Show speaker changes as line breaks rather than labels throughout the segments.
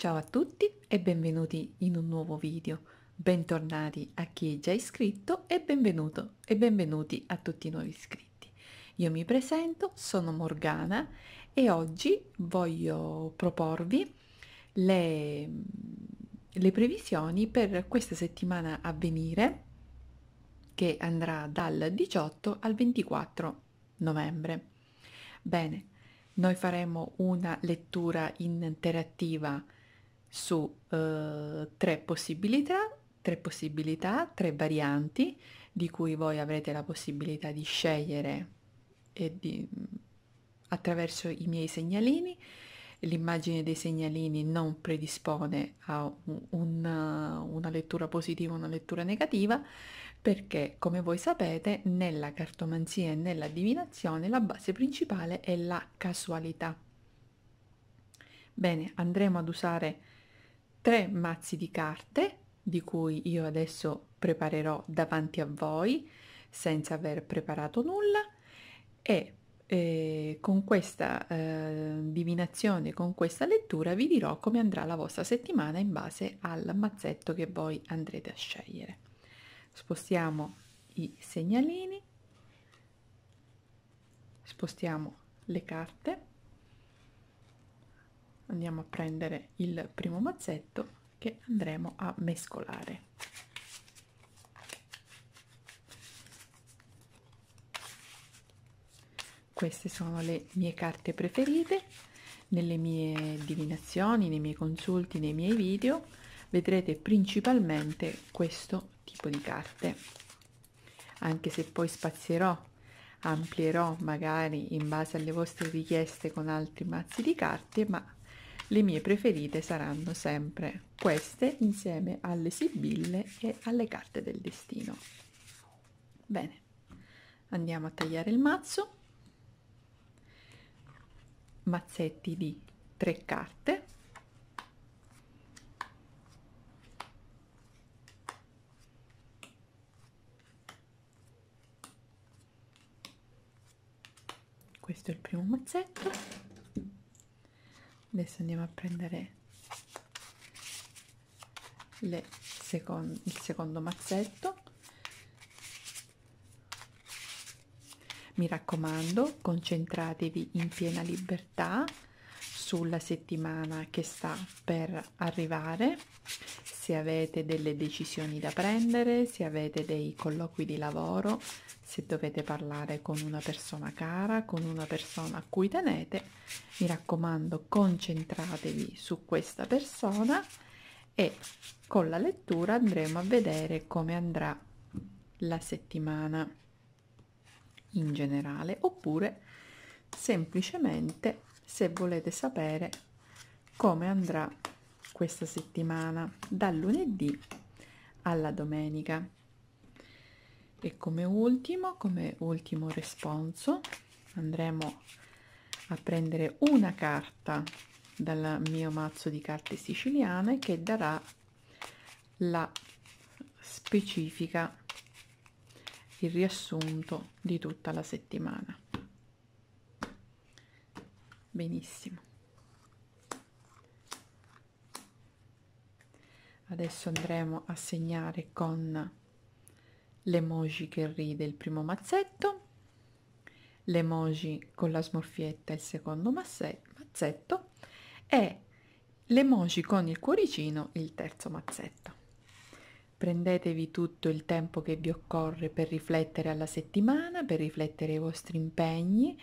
Ciao a tutti e benvenuti in un nuovo video. Bentornati a chi è già iscritto e benvenuto e benvenuti a tutti i nuovi iscritti. Io mi presento, sono Morgana e oggi voglio proporvi le, le previsioni per questa settimana a venire che andrà dal 18 al 24 novembre. Bene, noi faremo una lettura interattiva su eh, tre possibilità, tre possibilità, tre varianti di cui voi avrete la possibilità di scegliere e di, mm, attraverso i miei segnalini. L'immagine dei segnalini non predispone a un, una, una lettura positiva o una lettura negativa perché, come voi sapete, nella cartomanzia e nella divinazione la base principale è la casualità. Bene, andremo ad usare tre mazzi di carte, di cui io adesso preparerò davanti a voi senza aver preparato nulla e eh, con questa eh, divinazione, con questa lettura vi dirò come andrà la vostra settimana in base al mazzetto che voi andrete a scegliere. Spostiamo i segnalini, spostiamo le carte andiamo a prendere il primo mazzetto che andremo a mescolare queste sono le mie carte preferite nelle mie divinazioni nei miei consulti nei miei video vedrete principalmente questo tipo di carte anche se poi spazierò amplierò magari in base alle vostre richieste con altri mazzi di carte ma le mie preferite saranno sempre queste insieme alle sibille e alle carte del destino. Bene, andiamo a tagliare il mazzo. Mazzetti di tre carte. Questo è il primo mazzetto adesso andiamo a prendere le second il secondo mazzetto mi raccomando concentratevi in piena libertà sulla settimana che sta per arrivare se avete delle decisioni da prendere, se avete dei colloqui di lavoro, se dovete parlare con una persona cara, con una persona a cui tenete, mi raccomando concentratevi su questa persona e con la lettura andremo a vedere come andrà la settimana in generale oppure semplicemente se volete sapere come andrà questa settimana dal lunedì alla domenica e come ultimo come ultimo responso andremo a prendere una carta dal mio mazzo di carte siciliane che darà la specifica il riassunto di tutta la settimana benissimo adesso andremo a segnare con l'emoji che ride il primo mazzetto l'emoji con la smorfietta il secondo mazzetto e l'emoji con il cuoricino il terzo mazzetto prendetevi tutto il tempo che vi occorre per riflettere alla settimana per riflettere ai vostri impegni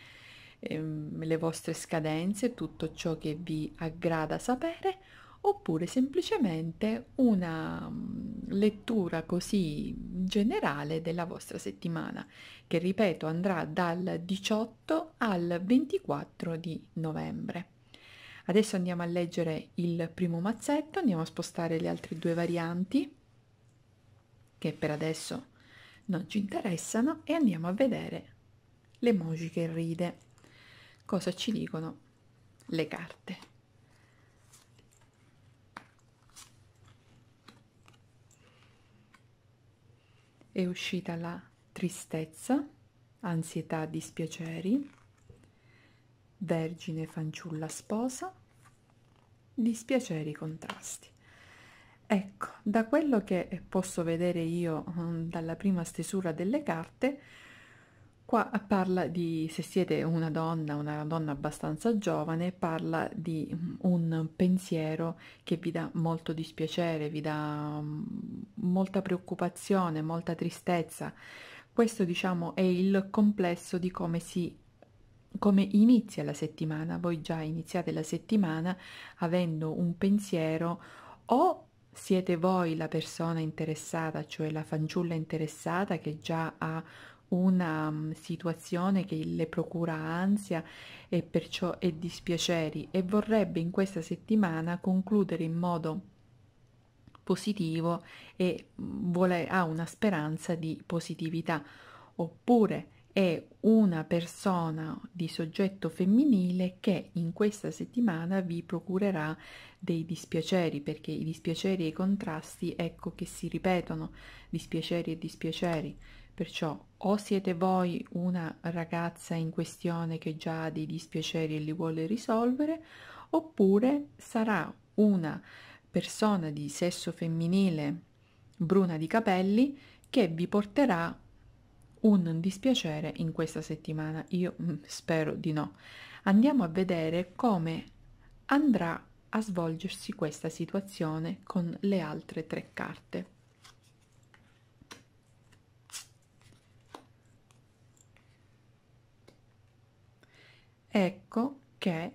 ehm, le vostre scadenze tutto ciò che vi aggrada sapere oppure semplicemente una mm, lettura così generale della vostra settimana che ripeto andrà dal 18 al 24 di novembre. Adesso andiamo a leggere il primo mazzetto, andiamo a spostare le altre due varianti che per adesso non ci interessano e andiamo a vedere l'emoji che ride. Cosa ci dicono le carte? è uscita la tristezza, ansietà, dispiaceri, vergine, fanciulla, sposa, dispiaceri, contrasti. Ecco, da quello che posso vedere io mm, dalla prima stesura delle carte, Qua parla di, se siete una donna, una donna abbastanza giovane, parla di mm, un pensiero che vi dà molto dispiacere, vi dà mm, molta preoccupazione, molta tristezza. Questo diciamo è il complesso di come si come inizia la settimana, voi già iniziate la settimana avendo un pensiero o siete voi la persona interessata, cioè la fanciulla interessata che già ha una mm, situazione che le procura ansia e perciò e dispiaceri e vorrebbe in questa settimana concludere in modo positivo e mm, vuole, ha una speranza di positività oppure è una persona di soggetto femminile che in questa settimana vi procurerà dei dispiaceri perché i dispiaceri e i contrasti ecco che si ripetono dispiaceri e dispiaceri perciò o siete voi una ragazza in questione che già ha dei dispiaceri e li vuole risolvere, oppure sarà una persona di sesso femminile bruna di capelli che vi porterà un dispiacere in questa settimana. Io mm, spero di no. Andiamo a vedere come andrà a svolgersi questa situazione con le altre tre carte. ecco che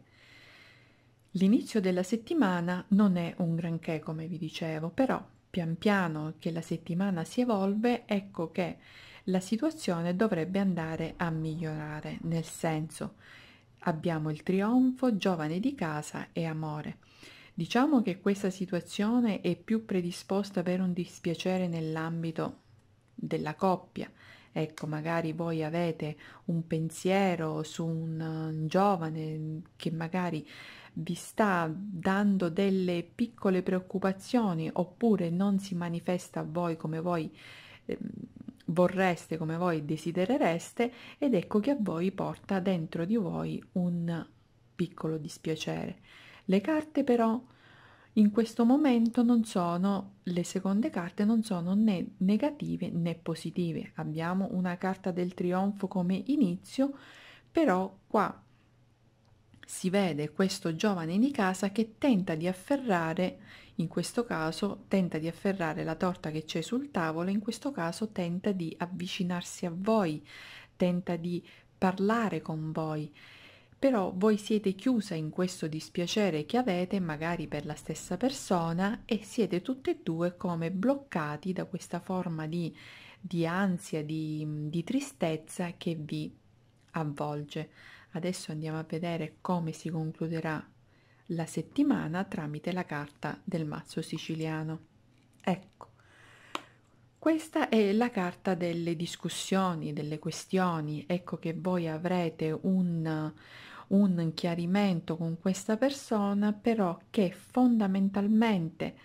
l'inizio della settimana non è un granché come vi dicevo, però pian piano che la settimana si evolve, ecco che la situazione dovrebbe andare a migliorare, nel senso abbiamo il trionfo, giovane di casa e amore. Diciamo che questa situazione è più predisposta per un dispiacere nell'ambito della coppia Ecco, magari voi avete un pensiero su un, un giovane che magari vi sta dando delle piccole preoccupazioni oppure non si manifesta a voi come voi eh, vorreste, come voi desiderereste ed ecco che a voi porta dentro di voi un piccolo dispiacere. Le carte però in questo momento non sono le seconde carte non sono né negative né positive abbiamo una carta del trionfo come inizio però qua si vede questo giovane di casa che tenta di afferrare in questo caso tenta di afferrare la torta che c'è sul tavolo in questo caso tenta di avvicinarsi a voi tenta di parlare con voi però voi siete chiusa in questo dispiacere che avete magari per la stessa persona e siete tutte e due come bloccati da questa forma di, di ansia, di, di tristezza che vi avvolge. Adesso andiamo a vedere come si concluderà la settimana tramite la carta del mazzo siciliano. Ecco, questa è la carta delle discussioni, delle questioni. Ecco che voi avrete un un chiarimento con questa persona, però che fondamentalmente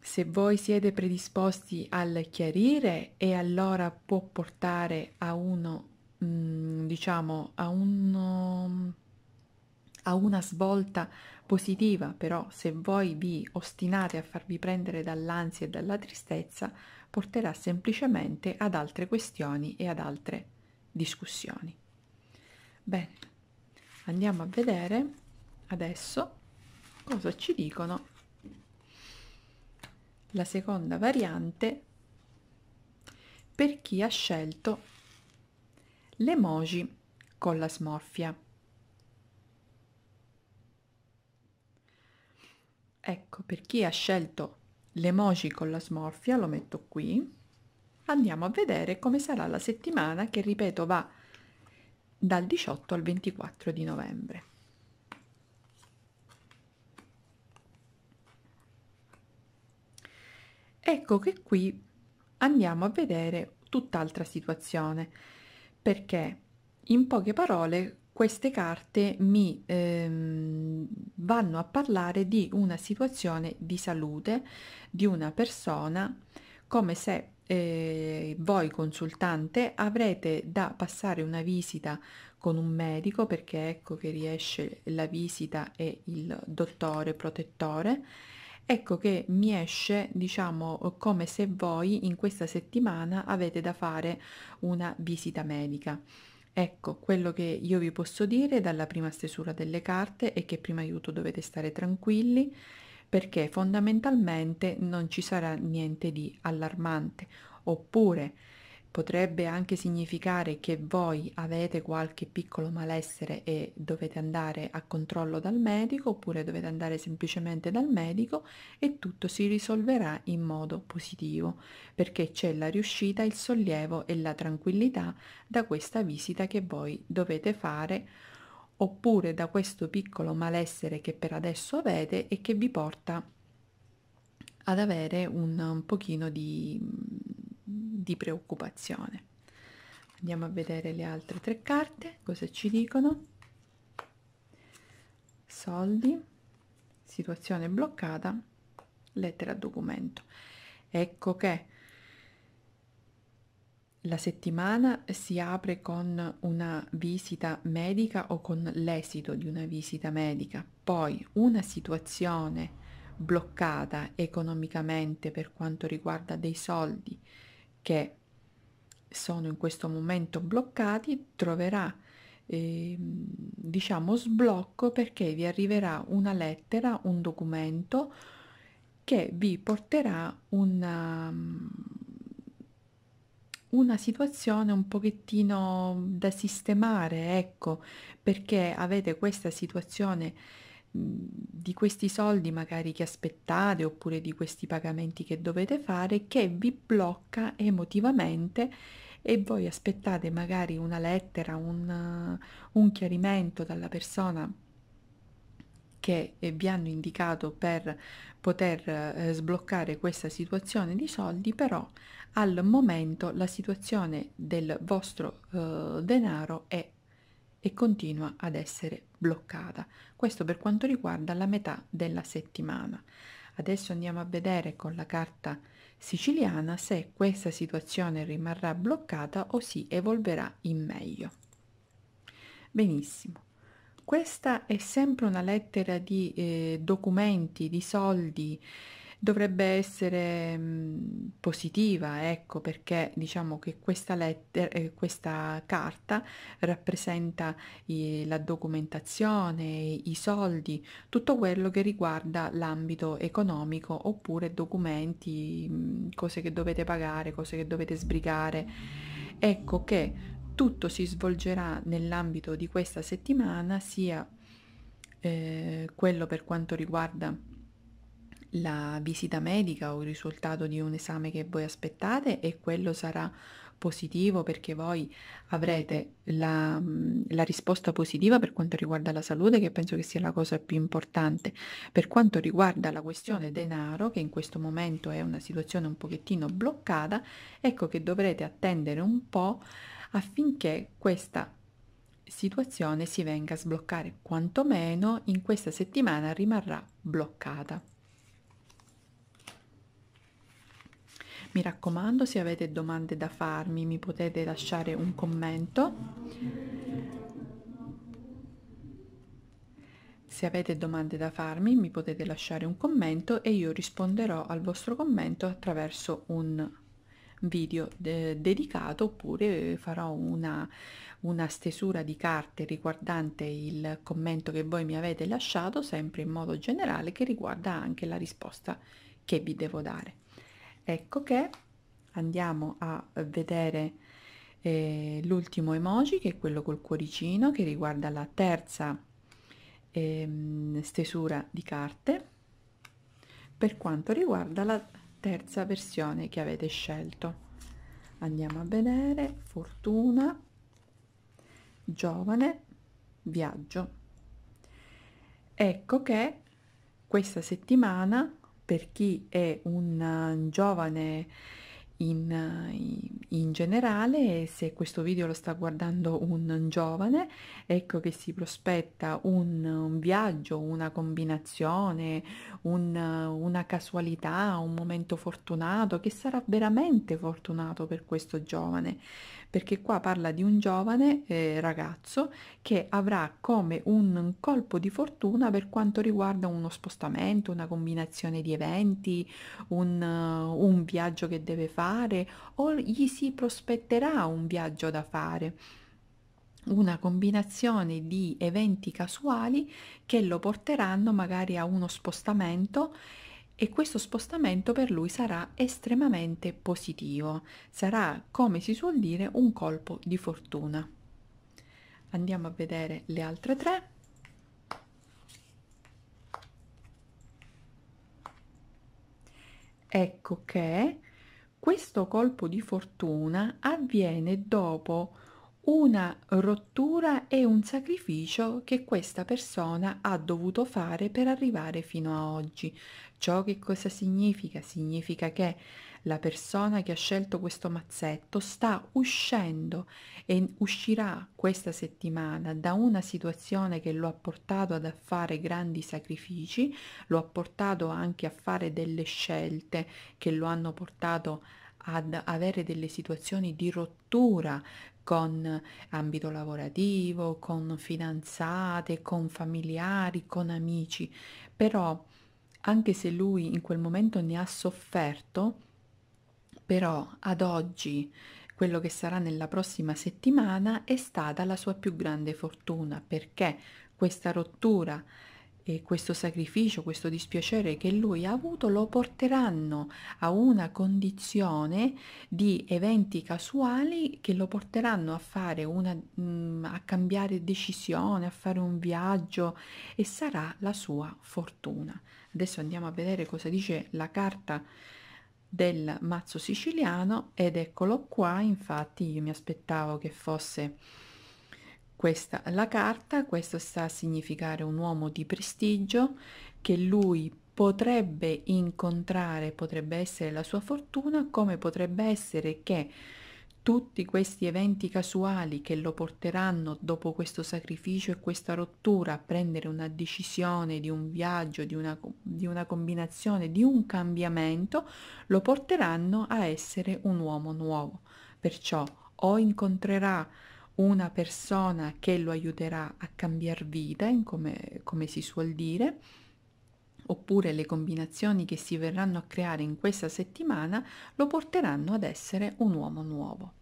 se voi siete predisposti al chiarire e allora può portare a uno, mh, mm, diciamo, a uno a una svolta positiva, però se voi vi ostinate a farvi prendere dall'ansia e dalla tristezza, porterà semplicemente ad altre questioni e ad altre discussioni bene andiamo a vedere adesso cosa ci dicono la seconda variante per chi ha scelto l'emoji con la smorfia ecco per chi ha scelto l'emoji con la smorfia lo metto qui andiamo a vedere come sarà la settimana che ripeto va dal 18 al 24 di novembre. Ecco che qui andiamo a vedere tutt'altra situazione, perché in poche parole queste carte mi ehm, vanno a parlare di una situazione di salute di una persona come se eh, voi consultante avrete da passare una visita con un medico perché ecco che riesce la visita e il dottore protettore ecco che mi esce diciamo come se voi in questa settimana avete da fare una visita medica Ecco, quello che io vi posso dire dalla prima stesura delle carte è che prima aiuto dovete stare tranquilli, perché fondamentalmente non ci sarà niente di allarmante oppure potrebbe anche significare che voi avete qualche piccolo malessere e dovete andare a controllo dal medico oppure dovete andare semplicemente dal medico e tutto si risolverà in modo positivo perché c'è la riuscita, il sollievo e la tranquillità da questa visita che voi dovete fare oppure da questo piccolo malessere che per adesso avete e che vi porta ad avere un, un pochino di, di preoccupazione. Andiamo a vedere le altre tre carte, cosa ci dicono. Soldi, situazione bloccata, lettera documento. Ecco che la settimana si apre con una visita medica o con l'esito di una visita medica, poi una situazione bloccata economicamente per quanto riguarda dei soldi che sono in questo momento bloccati troverà eh, diciamo sblocco perché vi arriverà una lettera un documento che vi porterà una una situazione un pochettino da sistemare, ecco, perché avete questa situazione mhmm, di questi soldi magari che aspettate oppure di questi pagamenti che dovete fare che vi blocca emotivamente e voi aspettate magari una lettera, un, un chiarimento dalla persona che eh, vi hanno indicato per poter eh, sbloccare questa situazione di soldi, però al momento la situazione del vostro eh, denaro è e continua ad essere bloccata. Questo per quanto riguarda la metà della settimana. Adesso andiamo a vedere con la carta siciliana se questa situazione rimarrà bloccata o si evolverà in meglio. Benissimo. Questa è sempre una lettera di eh, documenti, di soldi, dovrebbe essere mh, mm, positiva, ecco perché diciamo che questa, lettera, eh, questa carta rappresenta eh, la documentazione, i soldi, tutto quello che riguarda l'ambito economico oppure documenti, mh, mm, cose che dovete pagare, cose che dovete sbrigare. Ecco che tutto si svolgerà nell'ambito di questa settimana, sia eh, quello per quanto riguarda la visita medica o il risultato di un esame che voi aspettate e quello sarà positivo perché voi avrete la, mm, la, risposta positiva per quanto riguarda la salute che penso che sia la cosa più importante per quanto riguarda la questione denaro che in questo momento è una situazione un pochettino bloccata ecco che dovrete attendere un po' affinché questa situazione si venga a sbloccare, quantomeno in questa settimana rimarrà bloccata. Mi raccomando, se avete domande da farmi, mi potete lasciare un commento. Se avete domande da farmi mi potete lasciare un commento e io risponderò al vostro commento attraverso un video de dedicato oppure farò una, una stesura di carte riguardante il commento che voi mi avete lasciato sempre in modo generale che riguarda anche la risposta che vi devo dare ecco che andiamo a vedere eh, l'ultimo emoji che è quello col cuoricino che riguarda la terza eh, stesura di carte per quanto riguarda la terza versione che avete scelto andiamo a vedere fortuna giovane viaggio ecco che questa settimana per chi è un eh, giovane in, eh, in generale se questo video lo sta guardando un giovane ecco che si prospetta un, un viaggio una combinazione un, una casualità un momento fortunato che sarà veramente fortunato per questo giovane perché qua parla di un giovane eh, ragazzo che avrà come un colpo di fortuna per quanto riguarda uno spostamento, una combinazione di eventi, un, uh, un viaggio che deve fare o gli si prospetterà un viaggio da fare una combinazione di eventi casuali che lo porteranno magari a uno spostamento e questo spostamento per lui sarà estremamente positivo, sarà come si suol dire un colpo di fortuna. Andiamo a vedere le altre tre. Ecco che questo colpo di fortuna avviene dopo una rottura e un sacrificio che questa persona ha dovuto fare per arrivare fino a oggi. Ciò che cosa significa? Significa che la persona che ha scelto questo mazzetto sta uscendo e uscirà questa settimana da una situazione che lo ha portato ad fare grandi sacrifici, lo ha portato anche a fare delle scelte che lo hanno portato a ad avere delle situazioni di rottura con ambito lavorativo, con fidanzate, con familiari, con amici, però anche se lui in quel momento ne ha sofferto, però ad oggi quello che sarà nella prossima settimana è stata la sua più grande fortuna perché questa rottura e questo sacrificio, questo dispiacere che lui ha avuto lo porteranno a una condizione di eventi casuali che lo porteranno a fare una mm, a cambiare decisione, a fare un viaggio e sarà la sua fortuna. Adesso andiamo a vedere cosa dice la carta del mazzo siciliano ed eccolo qua, infatti io mi aspettavo che fosse questa la carta, questo sta a significare un uomo di prestigio che lui potrebbe incontrare, potrebbe essere la sua fortuna, come potrebbe essere che tutti questi eventi casuali che lo porteranno dopo questo sacrificio e questa rottura a prendere una decisione di un viaggio, di una, di una combinazione, di un cambiamento, lo porteranno a essere un uomo nuovo. Perciò o incontrerà una persona che lo aiuterà a cambiare vita, in come, come si suol dire, oppure le combinazioni che si verranno a creare in questa settimana lo porteranno ad essere un uomo nuovo.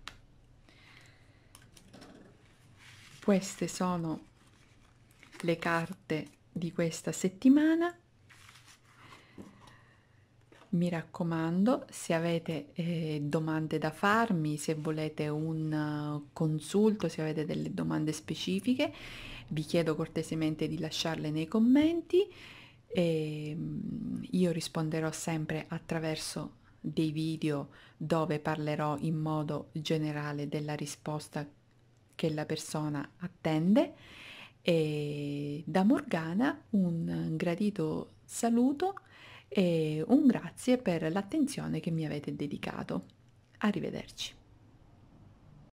Queste sono le carte di questa settimana mi raccomando, se avete eh, domande da farmi, se volete un eh, consulto, se avete delle domande specifiche, vi chiedo cortesemente di lasciarle nei commenti e mm, io risponderò sempre attraverso dei video dove parlerò in modo generale della risposta che la persona attende e da Morgana un gradito saluto e un grazie per l'attenzione che mi avete dedicato. Arrivederci.